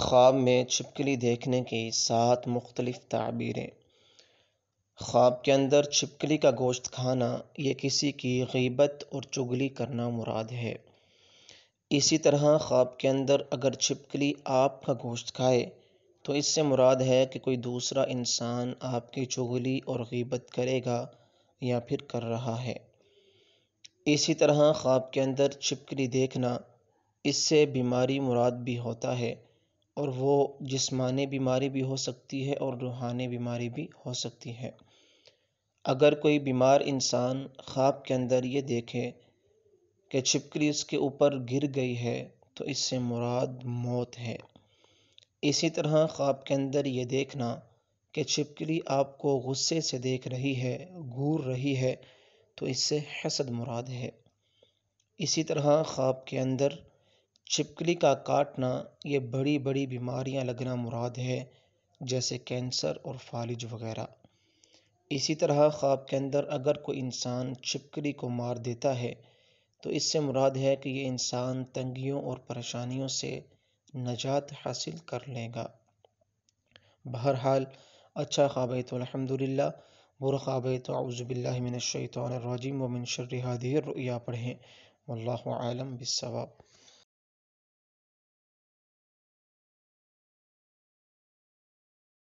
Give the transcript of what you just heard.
ख्वाब में छिपकली देखने की सात मुख्तलिफ़ ताबीरें ख्वाब के अंदर छिपकली का गोश्त खाना ये किसी की गीबत और चुगली करना मुराद है इसी तरह ख्वाब के अंदर अगर छिपकली आपका गोश्त खाए तो इससे मुराद है कि कोई दूसरा इंसान आपकी चुगली और गीबत करेगा या फिर कर रहा है इसी तरह ख्वाब के अंदर छिपकली देखना इससे बीमारी मुराद भी होता है और वो जिस्मानी बीमारी भी हो सकती है और रूहानी बीमारी भी हो सकती है अगर कोई बीमार इंसान ख्वाब के अंदर ये देखे कि छिपकली उसके ऊपर गिर गई है तो इससे मुराद मौत है इसी तरह ख्वाब के अंदर ये देखना कि छिपकली आपको गुस्से से देख रही है घूर रही है तो इससे हसद मुराद है इसी तरह ख्वाब के अंदर छिपकली का काटना ये बड़ी बड़ी बीमारियाँ लगना मुराद है जैसे कैंसर और फालिज वगैरह इसी तरह ख्वाब के अंदर अगर कोई इंसान छिपकली को मार देता है तो इससे मुराद है कि ये इंसान तंगियों और परेशानियों से नजात हासिल कर लेगा बहरहाल अच्छा ख्वाब है तो अलहमदिल्ला बुरा ख्वाब है तो आउज़बिल्लिमिनशैतरजीम वमिन शर्रहादिर या पढ़ें वल्लम बिसवाब